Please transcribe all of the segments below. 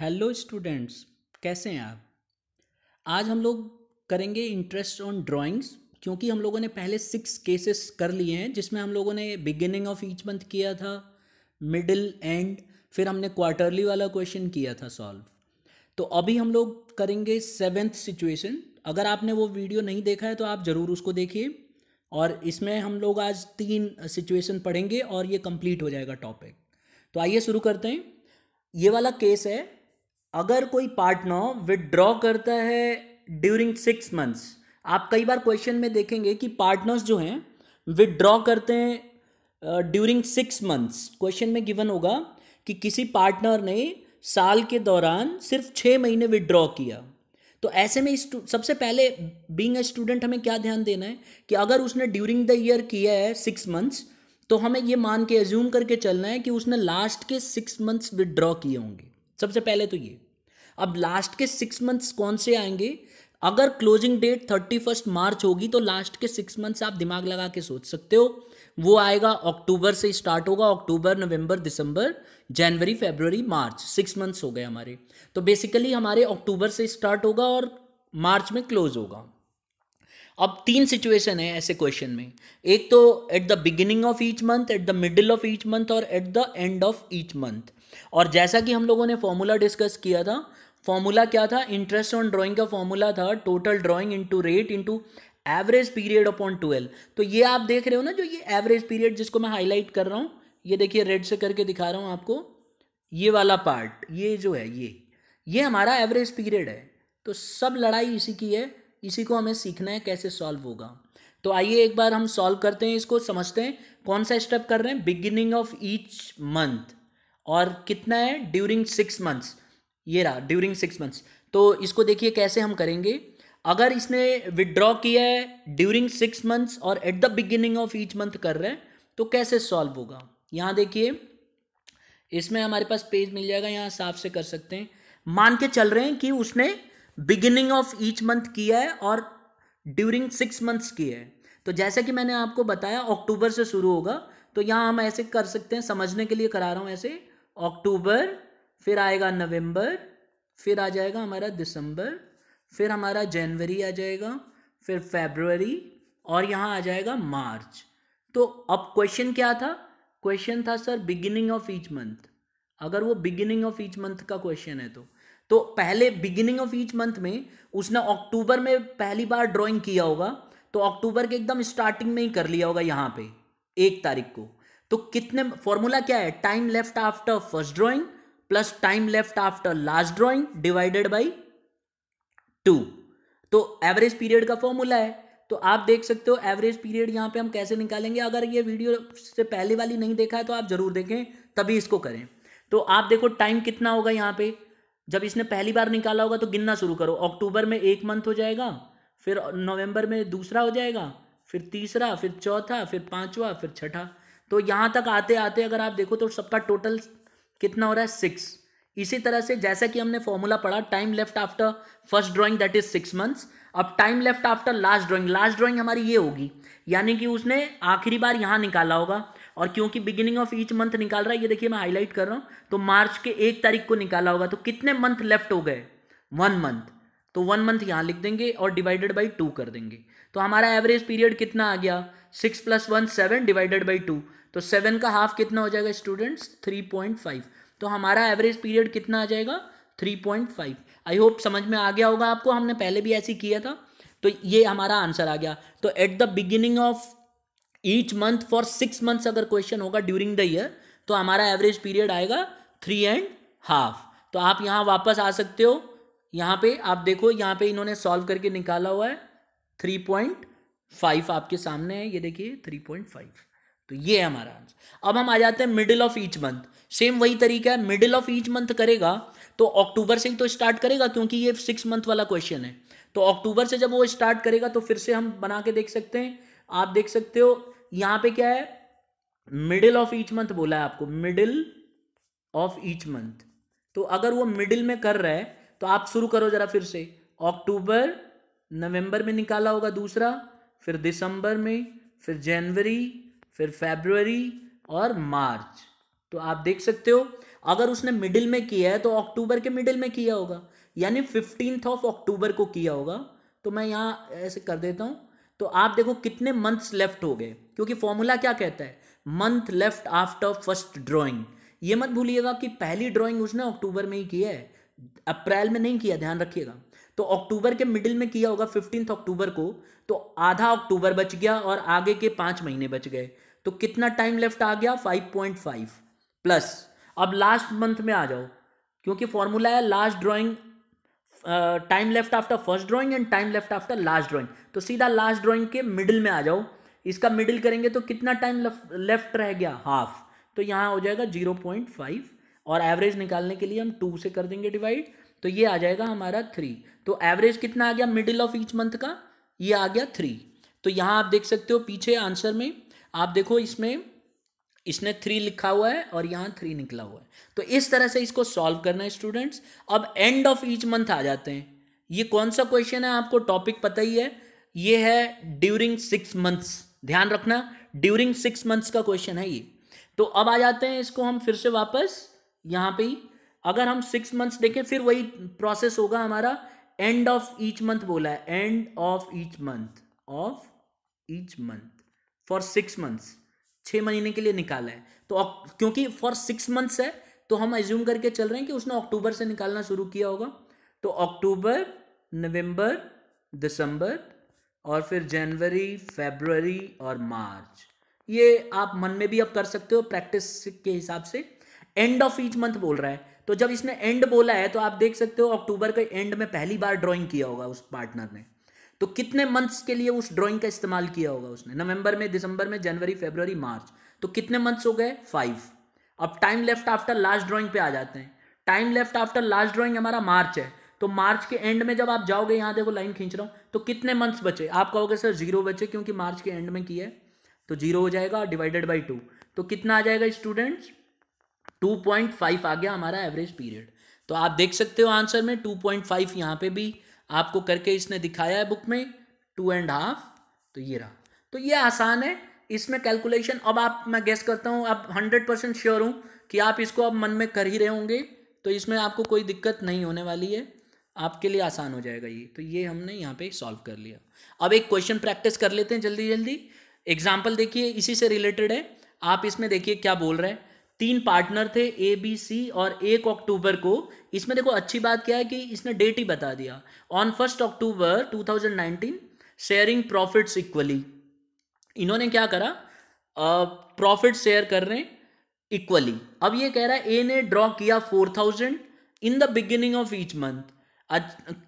hello students कैसे हैं आप आज हम लोग करेंगे इंटरेस्ट ऑन ड्राइंग्स क्योंकि हम लोगों ने पहले सिक्स केसेस कर लिए हैं जिसमें हम लोगों ने बिगिनिंग ऑफ ईच मंथ किया था मिडिल एंड फिर हमने क्वार्टरली वाला क्वेश्चन किया था सॉल्व तो अभी हम लोग करेंगे सेवेंथ सिचुएशन अगर आपने वो वीडियो नहीं देखा है तो आप ज़रूर उसको देखिए और इसमें हम लोग आज तीन सिचुएशन पढ़ेंगे और ये कंप्लीट हो जाएगा टॉपिक तो आइए शुरू करते हैं ये वाला केस है अगर कोई पार्टनर विदड्रॉ करता है ड्यूरिंग सिक्स मंथ्स आप कई बार क्वेश्चन में देखेंगे कि पार्टनर्स जो हैं विदड्रॉ करते हैं ड्यूरिंग सिक्स मंथ्स क्वेश्चन में गिवन होगा कि किसी पार्टनर ने साल के दौरान सिर्फ छः महीने विदड्रॉ किया तो ऐसे में सबसे पहले बीइंग अ स्टूडेंट हमें क्या ध्यान देना है कि अगर उसने ड्यूरिंग द ईयर किया है सिक्स मंथ्स तो हमें ये मान के एज्यूम करके चलना है कि उसने लास्ट के सिक्स मंथ्स विदड्रॉ किए होंगे सबसे पहले तो ये अब लास्ट के सिक्स मंथ्स कौन से आएंगे अगर closing date thirty first March होगी तो लास्ट के सिक्स मंथ्स आप दिमाग लगा के सोच सकते हो वो आएगा अक्टूबर से स्टार्ट होगा अक्टूबर नवंबर दिसंबर जनवरी फरवरी मार्च सिक्स मंथ्स हो गए हमारे तो बेसिकली हमारे अक्टूबर से स्टार्ट होगा और मार्च में क्लोज होगा अब तीन सिचुएशन है ऐसे क्वेश्चन में एक तो at the beginning of each month at the middle of each month और at the end of each month और जैसा कि हम लोगों ने फॉर्मूला डिस्कस किया था फॉर्मूला क्या था इंटरेस्ट ऑन ड्राइंग का फॉर्मूला था total drawing into rate into average period upon twelve तो ये आप देख रहे हो ना जो ये एवरेज पीरियड जिसको मैं हाईलाइट कर रहा हूँ ये देखिए रेड से करके दिखा रहा हूँ आपको ये वाला पार्ट ये जो है ये ये हमारा एवरेज पीरियड है तो सब लड़ाई इसी की है इसी को हमें सीखना है कैसे सॉल्व होगा तो आइए एक बार हम सॉल्व करते हैं इसको समझते हैं कौन सा स्टेप कर रहे हैं बिगिनिंग ऑफ ईच मंथ और कितना है ड्यूरिंग सिक्स मंथ्स ये रहा ड्यूरिंग सिक्स मंथ्स तो इसको देखिए कैसे हम करेंगे अगर इसने विदड्रॉ किया है ड्यूरिंग सिक्स मंथ्स और at the beginning of each month कर रहे हैं तो कैसे सॉल्व होगा यहाँ देखिए इसमें हमारे पास पेज मिल जाएगा यहाँ साफ से कर सकते हैं मान के चल रहे हैं कि उसने बिगिनिंग ऑफ ईच मंथ किया है और ड्यूरिंग सिक्स मंथ्स किया है तो जैसा कि मैंने आपको बताया अक्टूबर से शुरू होगा तो यहाँ हम ऐसे कर सकते हैं समझने के लिए करा रहा हूँ ऐसे अक्टूबर फिर आएगा नवंबर फिर आ जाएगा हमारा दिसंबर फिर हमारा जनवरी आ जाएगा फिर फेबरवरी और यहाँ आ जाएगा मार्च तो अब क्वेश्चन क्या था क्वेश्चन था sir beginning of each month अगर वो बिगिनिंग ऑफ ईच मंथ का क्वेश्चन है तो तो पहले बिगिनिंग ऑफ ईच मंथ में उसने अक्टूबर में पहली बार ड्राइंग किया होगा तो अक्टूबर के एकदम स्टार्टिंग में ही कर लिया होगा यहाँ पे एक तारीख को तो कितने फॉर्मूला क्या है time left after first drawing plus time left after last drawing divided by two तो एवरेज पीरियड का फॉर्मूला है तो आप देख सकते हो एवरेज पीरियड यहाँ पे हम कैसे निकालेंगे अगर ये वीडियो से पहले वाली नहीं देखा है तो आप जरूर देखें तभी इसको करें तो आप देखो टाइम कितना होगा यहाँ पे जब इसने पहली बार निकाला होगा तो गिनना शुरू करो अक्टूबर में एक मंथ हो जाएगा फिर नवंबर में दूसरा हो जाएगा फिर तीसरा फिर चौथा फिर पाँचवा फिर छठा तो यहाँ तक आते आते अगर आप देखो तो सबका टोटल कितना हो रहा है सिक्स इसी तरह से जैसा कि हमने फॉर्मूला पढ़ा time left after first drawing that is six months अब time left after last drawing last drawing हमारी ये होगी यानी कि उसने आखिरी बार यहाँ निकाला होगा और क्योंकि बिगिनिंग ऑफ ईच मंथ निकाल रहा है ये देखिए मैं हाईलाइट कर रहा हूँ तो मार्च के एक तारीख को निकाला होगा तो कितने मंथ लेफ्ट हो गए वन मंथ तो वन मंथ यहाँ लिख देंगे और डिवाइडेड बाई टू कर देंगे तो हमारा एवरेज पीरियड कितना आ गया six plus one seven divided by two तो सेवन का हाफ कितना हो जाएगा स्टूडेंट्स थ्री पॉइंट फाइव तो हमारा एवरेज पीरियड कितना आ जाएगा three point five I hope समझ में आ गया होगा आपको हमने पहले भी ऐसे किया था तो ये हमारा आंसर आ गया तो at the beginning of each month for six months अगर क्वेश्चन होगा ड्यूरिंग द ईयर तो हमारा एवरेज पीरियड आएगा थ्री एंड हाफ तो आप यहाँ वापस आ सकते हो यहाँ पे आप देखो यहाँ पे इन्होंने सॉल्व करके निकाला हुआ है थ्री पॉइंट फाइव आपके सामने है ये देखिए थ्री पॉइंट फाइव तो ये है हमारा आंसर अब हम आ जाते हैं middle of each month same वही तरीका है मिडिल ऑफ ईच मंथ करेगा तो अक्टूबर से ही तो स्टार्ट करेगा क्योंकि ये सिक्स मंथ वाला क्वेश्चन है तो अक्टूबर से जब वो स्टार्ट करेगा तो फिर से हम बना के देख सकते हैं आप देख सकते हो यहाँ पे क्या है मिडिल ऑफ ईच मंथ बोला है आपको मिडिल ऑफ ईच मंथ तो अगर वो मिडिल में कर रहा है तो आप शुरू करो जरा फिर से अक्टूबर नवंबर में निकाला होगा दूसरा फिर दिसंबर में फिर जनवरी फिर फेबररी और मार्च तो आप देख सकते हो अगर उसने मिडिल में किया है तो अक्टूबर के मिडिल में किया होगा यानी फिफ्टींथ ऑफ अक्टूबर को किया होगा तो मैं यहाँ ऐसे कर देता हूँ तो आप देखो कितने मंथ्स लेफ्ट हो गए क्योंकि फॉर्मूला क्या कहता है month left after first drawing ये मत भूलिएगा कि पहली ड्राइंग उसने अक्टूबर में ही की है अप्रैल में नहीं किया ध्यान रखिएगा तो अक्टूबर के मिडिल में किया होगा फिफ्टींथ अक्टूबर को तो आधा अक्टूबर बच गया और आगे के पाँच महीने बच गए तो कितना टाइम लेफ्ट आ गया फाइव पॉइंट फाइव प्लस अब लास्ट मंथ में आ जाओ क्योंकि फॉर्मूला है last drawing time left after first drawing and time left after last drawing तो सीधा लास्ट ड्राइंग के मिडिल में आ जाओ इसका मिडिल करेंगे तो कितना टाइम लेफ्ट रह गया हाफ तो यहाँ हो जाएगा जीरो पॉइंट फाइव और एवरेज निकालने के लिए हम टू से कर देंगे डिवाइड तो ये आ जाएगा हमारा थ्री तो एवरेज कितना आ गया मिडिल ऑफ ईच मंथ का ये आ गया थ्री तो यहाँ आप देख सकते हो पीछे आंसर में आप देखो इसमें इसने थ्री लिखा हुआ है और यहाँ थ्री निकला हुआ है तो इस तरह से इसको सॉल्व करना है स्टूडेंट्स अब एंड ऑफ ईच मंथ आ जाते हैं ये कौन सा क्वेश्चन है आपको टॉपिक पता ही है ये है ड्यूरिंग सिक्स मंथ्स ध्यान रखना ड्यूरिंग सिक्स मंथ्स का क्वेश्चन है ये तो अब आ जाते हैं इसको हम फिर से वापस यहाँ पे ही अगर हम सिक्स मंथ्स देखें फिर वही प्रोसेस होगा हमारा एंड ऑफ ईच मंथ बोला है end of each month of each month for six months छः महीने के लिए निकाला है तो क्योंकि फॉर सिक्स मंथ्स है तो हम एज्यूम करके चल रहे हैं कि उसने अक्टूबर से निकालना शुरू किया होगा तो अक्टूबर नवंबर दिसंबर और फिर जनवरी फेबररी और मार्च ये आप मन में भी अब कर सकते हो प्रैक्टिस के हिसाब से एंड ऑफ ईच मंथ बोल रहा है तो जब इसने एंड बोला है तो आप देख सकते हो अक्टूबर के एंड में पहली बार ड्राइंग किया होगा उस पार्टनर ने तो कितने मंथ्स के लिए उस ड्राइंग का इस्तेमाल किया होगा उसने नवंबर में दिसंबर में जनवरी फेबररी मार्च तो कितने मंथ्स हो गए फाइव अब time left after last drawing पे आ जाते हैं time left after last drawing हमारा मार्च है तो मार्च के एंड में जब आप जाओगे यहाँ देखो लाइन खींच रहा हूँ तो कितने मंथ्स बचे आप कहोगे सर जीरो बचे क्योंकि मार्च के एंड में किया है तो जीरो हो जाएगा डिवाइडेड बाई टू तो कितना आ जाएगा स्टूडेंट्स टू पॉइंट फाइव आ गया हमारा एवरेज पीरियड तो आप देख सकते हो आंसर में टू पॉइंट फाइव यहाँ पे भी आपको करके इसने दिखाया है बुक में टू एंड हाफ तो ये रहा तो ये आसान है इसमें कैलकुलेशन अब आप मैं गेस करता हूँ आप हंड्रेड परसेंट श्योर हूँ कि आप इसको अब मन में कर ही रहे होंगे तो इसमें आपको कोई दिक्कत नहीं होने वाली है आपके लिए आसान हो जाएगा ये तो ये हमने यहाँ पे सॉल्व कर लिया अब एक क्वेश्चन प्रैक्टिस कर लेते हैं जल्दी जल्दी एग्जाम्पल देखिए इसी से रिलेटेड है आप इसमें देखिए क्या बोल रहे हैं तीन पार्टनर थे ए बी सी और एक अक्टूबर को इसमें देखो अच्छी बात क्या है कि इसने डेट ही बता दिया on first October 2019 sharing profits equally इन्होंने क्या करा प्रॉफिट शेयर कर रहे हैं इक्वली अब ये कह रहा है ए ने ड्रॉ किया four thousand in the beginning of each month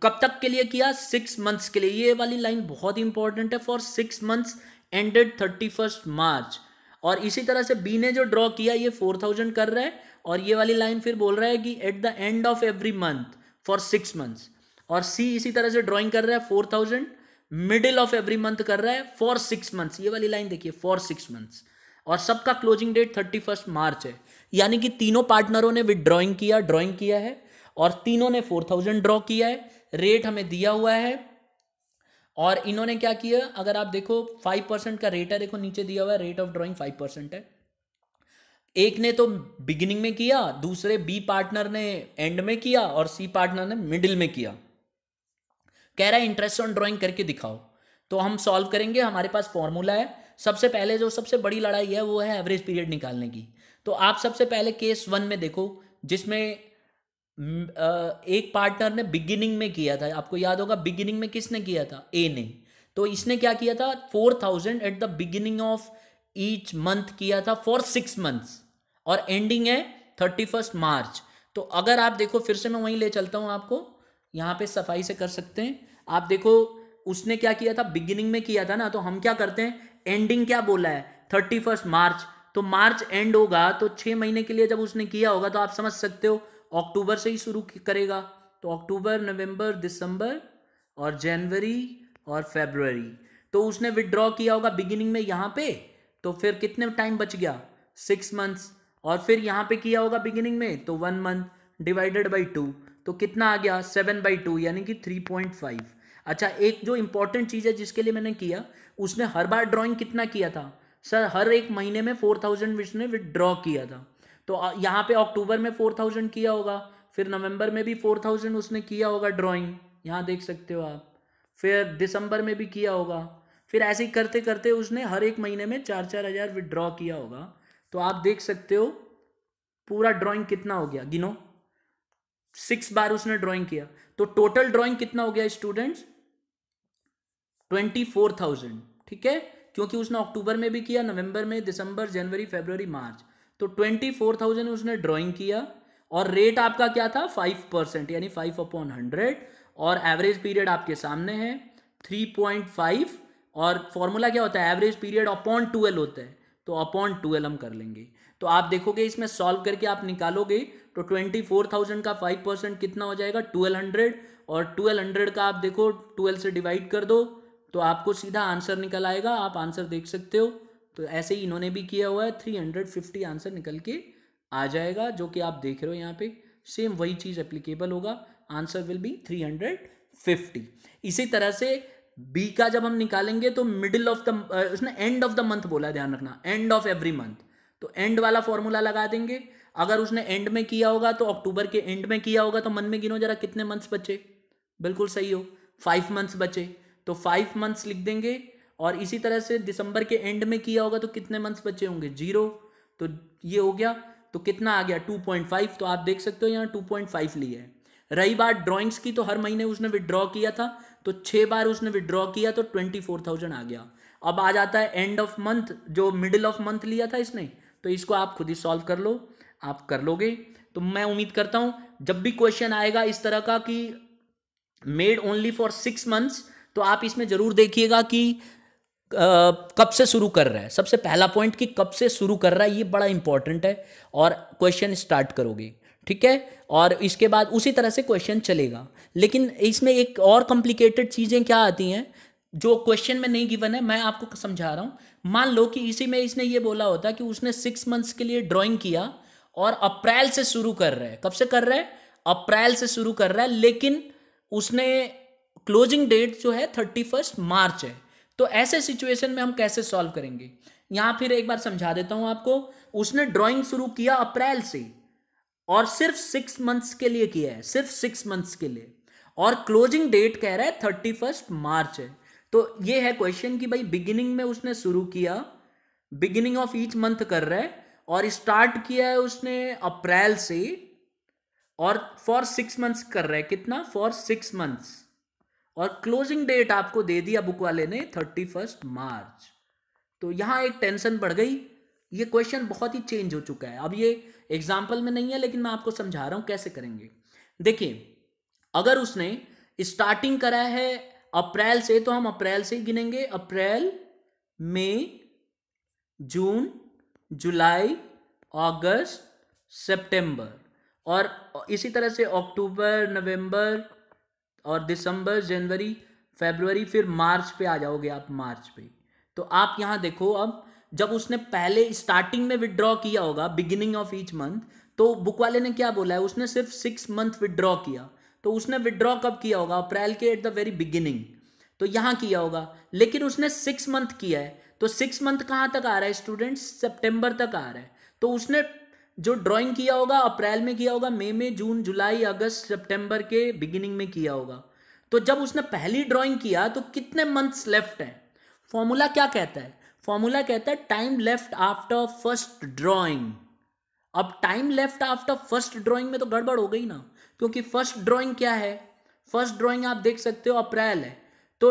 कब तक के लिए किया सिक्स मंथ्स के लिए ये वाली लाइन बहुत इंपॉर्टेंट है for six months ended thirty first March और इसी तरह से बी ने जो ड्रॉ किया ये फोर थाउजेंड कर रहा है और ये वाली लाइन फिर बोल रहा है कि at the end of every month for six months और सी इसी तरह से ड्रॉइंग कर रहा है four thousand middle of every month कर रहा है फॉर सिक्स मंथ्स ये वाली लाइन देखिए फॉर सिक्स मंथ्स और सबका closing date thirty first March है यानी कि तीनों पार्टनरों ने विद ड्रॉइंग किया ड्रॉइंग किया है और तीनों ने फोर थाउजेंड ड्रॉ किया है रेट हमें दिया हुआ है और इन्होंने क्या किया अगर आप देखो फाइव परसेंट का रेट है देखो नीचे दिया हुआ है rate of drawing five percent है एक ने तो बिगिनिंग में किया दूसरे बी पार्टनर ने एंड में किया और सी पार्टनर ने मिडिल में किया कह रहा है इंटरेस्ट ऑन ड्राइंग करके दिखाओ तो हम सॉल्व करेंगे हमारे पास फॉर्मूला है सबसे पहले जो सबसे बड़ी लड़ाई है वो है एवरेज पीरियड निकालने की तो आप सबसे पहले केस वन में देखो जिसमें एक पार्टनर ने बिगिनिंग में किया था आपको याद होगा बिगिनिंग में किसने किया था ए ने तो इसने क्या किया था four thousand at the beginning of each month किया था फॉर सिक्स मंथ्स और एंडिंग है थर्टी फर्स्ट मार्च तो अगर आप देखो फिर से मैं वहीं ले चलता हूं आपको यहां पे सफाई से कर सकते हैं आप देखो उसने क्या किया था बिगिनिंग में किया था ना तो हम क्या करते हैं एंडिंग क्या बोला है थर्टी फर्स्ट मार्च तो मार्च एंड होगा तो छह महीने के लिए जब उसने किया होगा तो आप समझ सकते हो अक्टूबर से ही शुरू करेगा तो अक्टूबर नवंबर दिसंबर और जनवरी और फेबररी तो उसने विड्रॉ किया होगा बिगिनिंग में यहाँ पे तो फिर कितने टाइम बच गया सिक्स मंथ्स और फिर यहाँ पे किया होगा बिगिनिंग में तो one month divided by two तो कितना आ गया सेवन बाई टू यानी कि थ्री पॉइंट फाइव अच्छा एक जो इंपॉर्टेंट चीज़ है जिसके लिए मैंने किया उसने हर बार ड्राइंग कितना किया था सर हर एक महीने में फोर थाउजेंड उसने विदड्रॉ किया था तो यहाँ पे अक्टूबर में फोर थाउजेंड किया होगा फिर नवंबर में भी फोर थाउजेंड उसने किया होगा ड्राइंग यहाँ देख सकते हो आप फिर दिसंबर में भी किया होगा फिर ऐसे ही करते करते उसने हर एक महीने में चार चार हज़ार विड्रॉ किया होगा तो आप देख सकते हो पूरा ड्राइंग कितना हो गया गिनो सिक्स बार उसने ड्राइंग किया तो टोटल ड्राइंग कितना हो गया स्टूडेंट्स ट्वेंटी फोर थाउजेंड ठीक है क्योंकि उसने अक्टूबर में भी किया नवंबर में दिसंबर जनवरी फेबररी मार्च तो ट्वेंटी फोर थाउजेंड उसने ड्रॉइंग किया और रेट आपका क्या था फाइव परसेंट यानी फाइव अपॉन हंड्रेड और एवरेज पीरियड आपके सामने है थ्री पॉइंट फाइव और फॉर्मूला क्या होता है एवरेज पीरियड अपॉन ट्वेल्व होता है तो अपॉन ट्वेल्व हम कर लेंगे तो आप देखोगे इसमें सॉल्व करके आप निकालोगे तो ट्वेंटी फोर थाउजेंड का फाइव परसेंट कितना हो जाएगा ट्वेल्व हंड्रेड और ट्वेल्व हंड्रेड का आप देखो ट्वेल्व से डिवाइड कर दो तो आपको सीधा आंसर निकल आएगा आप आंसर देख सकते हो तो ऐसे ही इन्होंने भी किया हुआ है थ्री हंड्रेड फिफ्टी आंसर निकल के आ जाएगा जो कि आप देख रहे हो यहाँ पे सेम वही चीज़ एप्लीकेबल होगा answer will be three hundred fifty इसी तरह से बी का जब हम निकालेंगे तो मिडिल ऑफ द उसने एंड ऑफ द मंथ बोला ध्यान रखना एंड ऑफ एवरी मंथ तो एंड वाला फॉर्मूला लगा देंगे अगर उसने एंड में किया होगा तो अक्टूबर के एंड में किया होगा तो मन में गिनो जरा कितने मंथ्स बचे बिल्कुल सही हो फाइव मंथ्स बचे तो फाइव मंथ्स लिख देंगे और इसी तरह से दिसंबर के एंड में किया होगा तो कितने मंथ्स बचे होंगे जीरो तो ये हो गया तो कितना आ गया टू पॉइंट फाइव तो आप देख सकते हो यहाँ टू पॉइंट फाइव लिया है रही बात ड्राइंग्स की तो हर महीने उसने विड्रॉ किया था तो छः बार उसने विड्रॉ किया तो ट्वेंटी फोर थाउजेंड आ गया अब आ जाता है एंड ऑफ मंथ जो मिडिल ऑफ मंथ लिया था इसने तो इसको आप खुद ही सॉल्व कर लो आप कर लोगे तो मैं उम्मीद करता हूँ जब भी क्वेश्चन आएगा इस तरह का कि made only for six months तो आप इसमें ज़रूर देखिएगा कि कब से शुरू कर रहा है सबसे पहला पॉइंट कि कब से शुरू कर रहा है ये बड़ा इंपॉर्टेंट है और क्वेश्चन स्टार्ट करोगे ठीक है और इसके बाद उसी तरह से क्वेश्चन चलेगा लेकिन इसमें एक और कॉम्प्लिकेटेड चीज़ें क्या आती हैं जो क्वेश्चन में नहीं गिवन है मैं आपको समझा रहा हूँ मान लो कि इसी में इसने ये बोला होता कि उसने सिक्स मंथ्स के लिए ड्राइंग किया और अप्रैल से शुरू कर रहा है कब से कर रहा है अप्रैल से शुरू कर रहा है लेकिन उसने क्लोजिंग डेट जो है थर्टी फर्स्ट मार्च है तो ऐसे सिचुएशन में हम कैसे सॉल्व करेंगे यहां फिर एक बार समझा देता हूं आपको उसने ड्राइंग शुरू किया अप्रैल से और सिर्फ सिक्स मंथ्स के लिए किया है सिर्फ सिक्स मंथ्स के लिए और क्लोजिंग डेट कह रहा है थर्टी फर्स्ट मार्च है तो ये है क्वेश्चन कि भाई बिगिनिंग में उसने शुरू किया बिगिनिंग ऑफ ईच मंथ कर रहा है और स्टार्ट किया है उसने अप्रैल से और फॉर सिक्स मंथ्स कर रहा है कितना फॉर सिक्स मंथ्स और क्लोजिंग डेट आपको दे दिया बुक वाले ने थर्टी फर्स्ट मार्च तो यहां एक टेंशन बढ़ गई ये क्वेश्चन बहुत ही चेंज हो चुका है अब ये एग्जाम्पल में नहीं है लेकिन मैं आपको समझा रहा हूं कैसे करेंगे देखिए अगर उसने स्टार्टिंग करा है अप्रैल से तो हम अप्रैल से ही गिनेंगे अप्रैल मई जून जुलाई अगस्त सितंबर और इसी तरह से अक्टूबर नवंबर और दिसंबर जनवरी फेबरवरी फिर मार्च पे आ जाओगे आप मार्च पे तो आप यहाँ देखो अब जब उसने पहले स्टार्टिंग में विड्रॉ किया होगा बिगिनिंग ऑफ ईच मंथ तो बुक वाले ने क्या बोला है उसने सिर्फ सिक्स मंथ विड्रॉ किया तो उसने विड्रॉ कब किया होगा अप्रैल के एट द वेरी बिगिनिंग तो यहाँ किया होगा लेकिन उसने सिक्स मंथ किया है तो सिक्स मंथ कहाँ तक आ रहा है स्टूडेंट सेप्टेम्बर तक आ रहा है तो उसने जो ड्राइंग किया होगा अप्रैल में किया होगा मई में जून जुलाई अगस्त सितंबर के बिगिनिंग में किया होगा तो जब उसने पहली ड्राइंग किया तो कितने मंथ्स लेफ्ट हैं फॉर्मूला क्या कहता है फॉर्मूला कहता है time left after first drawing अब time left after first drawing में तो गड़बड़ हो गई ना क्योंकि फर्स्ट ड्राइंग क्या है फर्स्ट ड्राइंग आप देख सकते हो अप्रैल है तो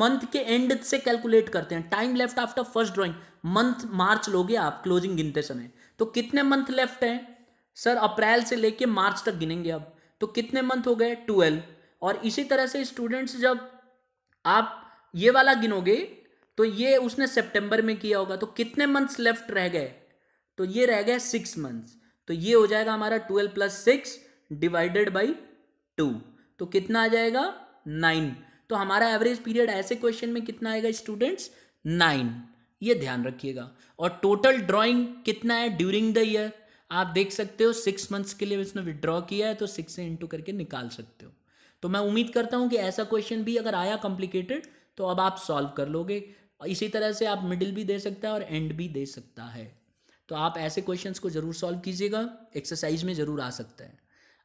मंथ के एंड से कैलकुलेट करते हैं time left after first drawing month March लोगे आप क्लोजिंग गिनते समय तो कितने मंथ लेफ्ट हैं सर अप्रैल से लेके मार्च तक गिनेंगे अब तो कितने मंथ हो गए ट्वेल्व और इसी तरह से स्टूडेंट्स जब आप ये वाला गिनोगे तो ये उसने सितंबर में किया होगा तो कितने मंथ्स लेफ्ट रह गए तो ये रह गए सिक्स मंथ्स तो ये हो जाएगा हमारा twelve plus six divided by two तो कितना आ जाएगा नाइन तो हमारा एवरेज पीरियड ऐसे क्वेश्चन में कितना आएगा स्टूडेंट्स नाइन ये ध्यान रखिएगा और टोटल ड्राइंग कितना है ड्यूरिंग द ईयर आप देख सकते हो सिक्स मंथ्स के लिए इसने विड्रॉ किया है तो सिक्स से इंटू करके निकाल सकते हो तो मैं उम्मीद करता हूँ कि ऐसा क्वेश्चन भी अगर आया कॉम्प्लिकेटेड तो अब आप सॉल्व कर लोगे इसी तरह से आप मिडिल भी दे सकता है और एंड भी दे सकता है तो आप ऐसे क्वेश्चन को ज़रूर सॉल्व कीजिएगा एक्सरसाइज में ज़रूर आ सकता है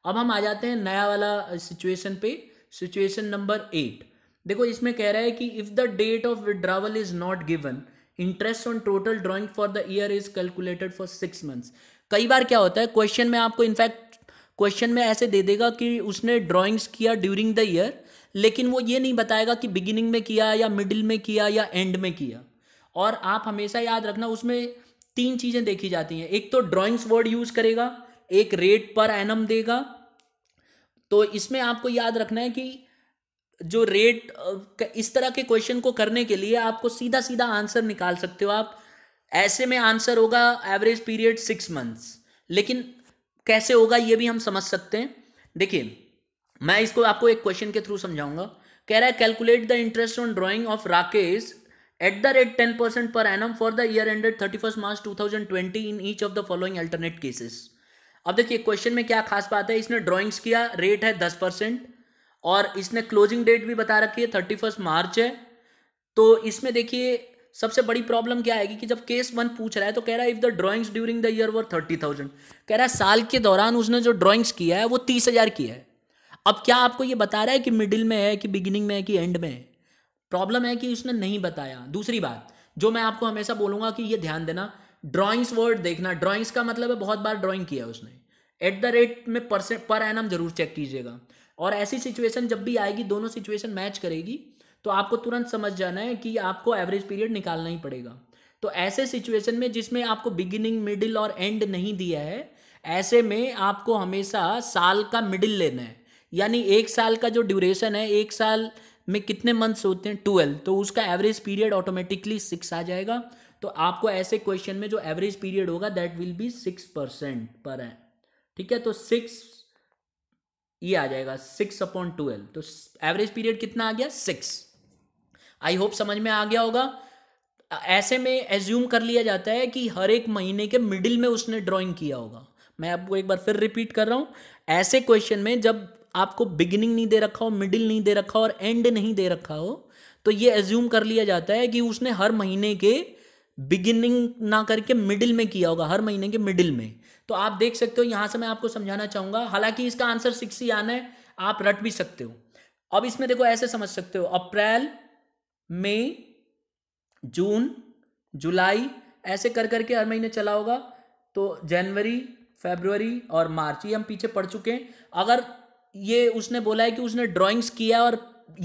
अब हम आ जाते हैं नया वाला सिचुएशन पे सिचुएशन नंबर एट देखो इसमें कह रहा है कि if the date of withdrawal is not given interest on total drawing for the year is calculated for six months कई बार क्या होता है क्वेश्चन में आपको इनफैक्ट क्वेश्चन में ऐसे दे देगा कि उसने ड्राइंग्स किया ड्यूरिंग द ईयर लेकिन वो ये नहीं बताएगा कि बिगिनिंग में किया या मिडिल में किया या एंड में किया और आप हमेशा याद रखना उसमें तीन चीज़ें देखी जाती हैं एक तो ड्राइंग्स वर्ड यूज़ करेगा एक रेट पर एनम देगा तो इसमें आपको याद रखना है कि जो रेट इस तरह के क्वेश्चन को करने के लिए आपको सीधा सीधा आंसर निकाल सकते हो आप ऐसे में आंसर होगा एवरेज पीरियड सिक्स मंथ्स लेकिन कैसे होगा ये भी हम समझ सकते हैं देखिए मैं इसको आपको एक क्वेश्चन के थ्रू समझाऊंगा कह रहा है calculate the interest on drying of Rakesh at the rate ten percent per annum for the year ended thirty first March two thousand twenty in each of the following alternate cases अब देखिए question में क्या खास बात है इसने drawings किया rate है दस परसेंट और इसने क्लोजिंग डेट भी बता रखी है थर्टी फर्स्ट मार्च है तो इसमें देखिए सबसे बड़ी प्रॉब्लम क्या आएगी कि जब केस वन पूछ रहा है तो कह रहा है if the drawings during the year were thirty thousand कह रहा है साल के दौरान उसने जो ड्राइंग्स किया है वो तीस हज़ार किया है अब क्या आपको ये बता रहा है कि मिडिल में है कि बिगिनिंग में है कि एंड में है प्रॉब्लम है कि उसने नहीं बताया दूसरी बात जो मैं आपको हमेशा बोलूंगा कि ये ध्यान देना ड्राइंग्स वर्ड देखना ड्राइंग्स का मतलब है बहुत बार ड्राइंग किया है उसने एट द रेट में परसेंट पर एन जरूर चेक कीजिएगा और ऐसी सिचुएशन जब भी आएगी दोनों सिचुएशन मैच करेगी तो आपको तुरंत समझ जाना है कि आपको एवरेज पीरियड निकालना ही पड़ेगा तो ऐसे सिचुएशन में जिसमें आपको बिगिनिंग मिडिल और एंड नहीं दिया है ऐसे में आपको हमेशा साल का मिडिल लेना है यानी एक साल का जो ड्यूरेशन है एक साल में कितने मंथ्स होते हैं ट्वेल्व तो उसका एवरेज पीरियड ऑटोमेटिकली सिक्स आ जाएगा तो आपको ऐसे क्वेश्चन में जो एवरेज पीरियड होगा that will be six percent पर है ठीक है तो सिक्स ये e आ जाएगा सिक्स अपॉन ट्वेल्व तो एवरेज पीरियड कितना आ गया सिक्स आई होप समझ में आ गया होगा ऐसे में एज्यूम कर लिया जाता है कि हर एक महीने के मिडिल में उसने ड्राइंग किया होगा मैं आपको एक बार फिर रिपीट कर रहा हूँ ऐसे क्वेश्चन में जब आपको बिगिनिंग नहीं दे रखा हो मिडिल नहीं दे रखा हो और एंड नहीं दे रखा हो तो ये एज्यूम कर लिया जाता है कि उसने हर महीने के बिगिनिंग ना करके मिडिल में किया होगा हर महीने के मिडिल में तो आप देख सकते हो यहां से मैं आपको समझाना चाहूंगा हालांकि इसका आंसर सिक्स ही आना है आप रट भी सकते हो अब इसमें देखो ऐसे समझ सकते हो अप्रैल मई जून जुलाई ऐसे कर करके हर महीने चला होगा तो जनवरी फेब्रुवरी और मार्च ये हम पीछे पड़ चुके हैं अगर ये उसने बोला है कि उसने ड्राइंग्स किया और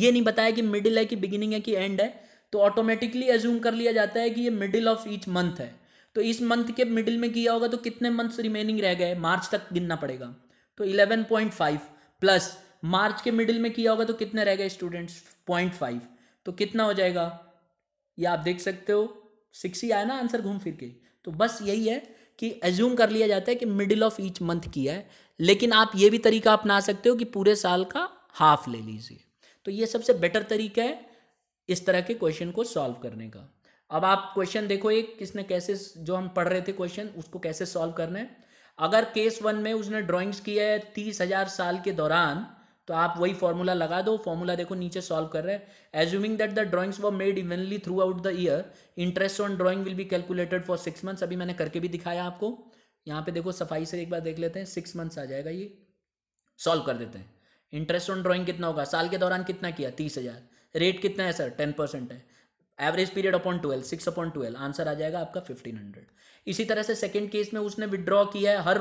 ये नहीं बताया कि मिडिल है कि बिगिनिंग है कि एंड है तो ऑटोमेटिकली एज्यूम कर लिया जाता है कि ये मिडिल ऑफ ईच मंथ है तो इस मंथ के मिडिल में किया होगा तो कितने मंथ्स रिमेनिंग रह गए मार्च तक गिनना पड़ेगा तो 11.5 प्लस मार्च के मिडिल में किया होगा तो कितने रह गए स्टूडेंट्स पॉइंट फाइव तो कितना हो जाएगा ये आप देख सकते हो सिक्स ही आया ना आंसर घूम फिर के तो बस यही है कि एज्यूम कर लिया जाता है कि मिडिल ऑफ ईच मंथ किया है लेकिन आप ये भी तरीका अपना सकते हो कि पूरे साल का हाफ ले लीजिए तो ये सबसे बेटर तरीका है इस तरह के क्वेश्चन को सॉल्व करने का अब आप क्वेश्चन देखो एक किसने कैसे जो हम पढ़ रहे थे क्वेश्चन उसको कैसे सॉल्व करना है अगर केस वन में उसने ड्राइंग्स की है तीस हजार साल के दौरान तो आप वही फॉर्मूला लगा दो फॉर्मूला देखो नीचे सॉल्व कर रहे हैं assuming that the drawings were made evenly through out the year interest on drawing will be calculated for six months अभी मैंने करके भी दिखाया आपको यहाँ पे देखो सफाई से एक बार देख लेते हैं सिक्स मंथ्स आ जाएगा ये सॉल्व कर देते हैं इंटरेस्ट ऑन ड्राॅइंग कितना होगा साल के दौरान कितना किया तीस हज़ार रेट कितना है सर टेन परसेंट है average period upon twelve six upon twelve answer आ जाएगा आपका फिफ्टीन हंड्रेड इसी तरह से सेकेंड केस में उसने विदड्रॉ किया है हर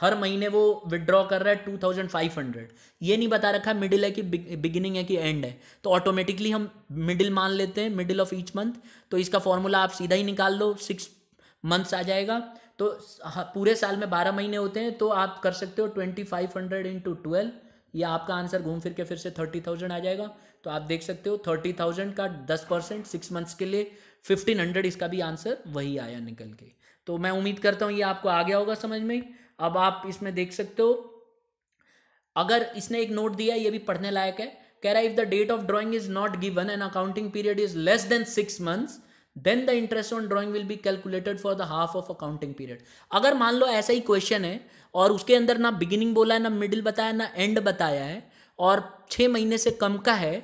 हर महीने वो विदड्रॉ कर रहा है टू थाउजेंड फाइव हंड्रेड ये नहीं बता रखा है मिडिल है कि बिगिनिंग है कि एंड है तो ऑटोमेटिकली हम मिडिल मान लेते हैं मिडिल ऑफ ईच मंथ तो इसका फॉर्मूला आप सीधा ही निकाल लो सिक्स मंथ्स आ जाएगा तो पूरे साल में बारह महीने होते हैं तो आप कर सकते हो twenty five hundred into twelve या आपका आंसर घूम फिर के फिर से थर्टी थाउजेंड आ जाएगा तो आप देख सकते हो थर्टी थाउजेंड का दस परसेंट सिक्स मंथ्स के लिए फिफ्टीन हंड्रेड इसका भी आंसर वही आया निकल के तो मैं उम्मीद करता हूँ ये आपको आ गया होगा समझ में अब आप इसमें देख सकते हो अगर इसने एक नोट दिया ये भी पढ़ने लायक है कह रहा है if the date of drawing is not given and accounting period is less than six months then the interest on drawing will be calculated for the half of accounting period अगर मान लो ऐसा ही क्वेश्चन है और उसके अंदर ना beginning बोला है ना मिडिल बताया ना एंड बताया है और छः महीने से कम का है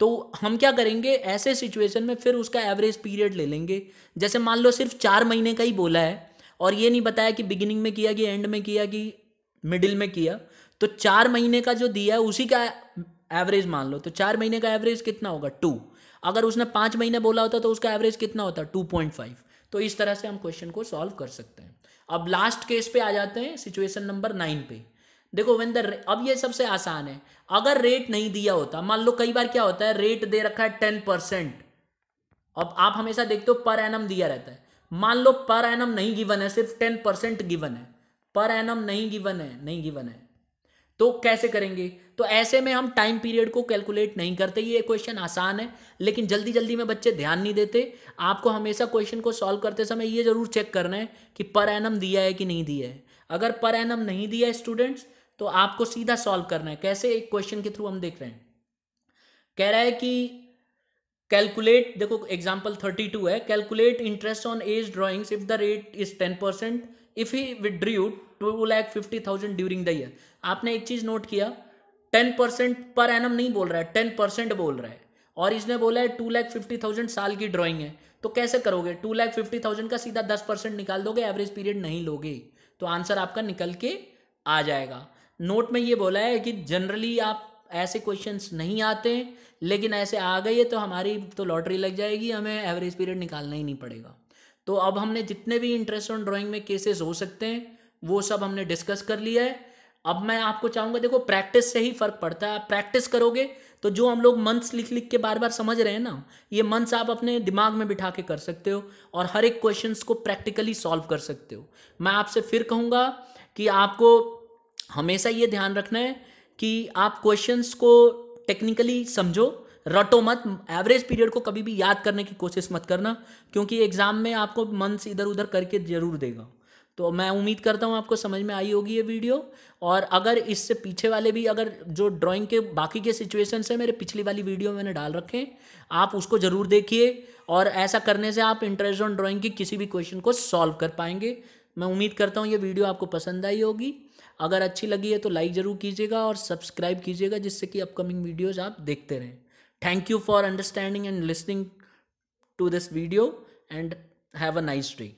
तो हम क्या करेंगे ऐसे सिचुएशन में फिर उसका एवरेज पीरियड ले लेंगे जैसे मान लो सिर्फ चार महीने का ही बोला है और ये नहीं बताया कि बिगिनिंग में किया कि एंड में किया कि मिडिल में किया तो चार महीने का जो दिया है उसी का एवरेज मान लो तो चार महीने का एवरेज कितना होगा टू अगर उसने पाँच महीने बोला होता तो उसका एवरेज कितना होता टू पॉइंट फाइव तो इस तरह से हम क्वेश्चन को सॉल्व कर सकते हैं अब लास्ट केस पे आ जाते हैं सिचुएशन नंबर नाइन पे देखो वेन द अब ये सबसे आसान है अगर रेट नहीं दिया होता मान लो कई बार क्या होता है रेट दे रखा है टेन परसेंट अब आप हमेशा देखते हो पर एनम दिया रहता है मान लो पर एनम नहीं गिवन है सिर्फ टेन परसेंट गिवन है पर एनम नहीं गिवन है नहीं गिवन है तो कैसे करेंगे तो ऐसे में हम टाइम पीरियड को कैलकुलेट नहीं करते ये क्वेश्चन आसान है लेकिन जल्दी जल्दी में बच्चे ध्यान नहीं देते आपको हमेशा क्वेश्चन को सॉल्व करते समय ये जरूर चेक करना है कि पर एनम दिया है कि नहीं दिया है अगर पर एनम नहीं दिया है स्टूडेंट्स तो आपको सीधा सॉल्व करना है कैसे एक क्वेश्चन के थ्रू हम देख रहे हैं कह रहा है कि कैलकुलेट देखो एग्जाम्पल थर्टी टू है calculate interest on as drawings if the rate is ten percent if he विड्रीव to lakh fifty thousand during the year आपने एक चीज़ नोट किया टेन परसेंट पर एनम नहीं बोल रहा है टेन परसेंट बोल रहा है और इसने बोला है टू लैख फिफ्टी थाउजेंड साल की ड्रॉइंग है तो कैसे करोगे टू लैख फिफ्टी थाउजेंड का सीधा दस परसेंट निकाल दोगे एवरेज पीरियड नहीं लोगे तो आंसर आपका निकल के आ जाएगा नोट में ये बोला है कि जनरली आप ऐसे क्वेश्चंस नहीं आते लेकिन ऐसे आ गए तो हमारी तो लॉटरी लग जाएगी हमें एवरेज पीरियड निकालना ही नहीं पड़ेगा तो अब हमने जितने भी इंटरेस्ट ऑन ड्राइंग में केसेस हो सकते हैं वो सब हमने डिस्कस कर लिया है अब मैं आपको चाहूँगा देखो प्रैक्टिस से ही फर्क पड़ता है आप प्रैक्टिस करोगे तो जो हम लोग मंथ्स लिख लिख के बार बार समझ रहे हैं ना ये मंथ्स आप अपने दिमाग में बिठा के कर सकते हो और हर एक क्वेश्चंस को प्रैक्टिकली सॉल्व कर सकते हो मैं आपसे फिर कहूँगा कि आपको हमेशा ये ध्यान रखना है कि आप क्वेश्चंस को टेक्निकली समझो रटो मत एवरेज पीरियड को कभी भी याद करने की कोशिश मत करना क्योंकि एग्जाम में आपको मन से इधर उधर करके जरूर देगा तो मैं उम्मीद करता हूँ आपको समझ में आई होगी ये वीडियो और अगर इससे पीछे वाले भी अगर जो ड्राइंग के बाकी के सिचुएशन से मेरे पिछली वाली वीडियो मैंने डाल रखे आप उसको ज़रूर देखिए और ऐसा करने से आप इंटरेस्ट ऑन ड्राइंग की किसी भी क्वेश्चन को सॉल्व कर पाएंगे मैं उम्मीद करता हूँ ये वीडियो आपको पसंद आई होगी अगर अच्छी लगी है तो लाइक ज़रूर कीजिएगा और सब्सक्राइब कीजिएगा जिससे कि अपकमिंग वीडियोज़ आप देखते रहें thank you for understanding and listening to this video and have a nice day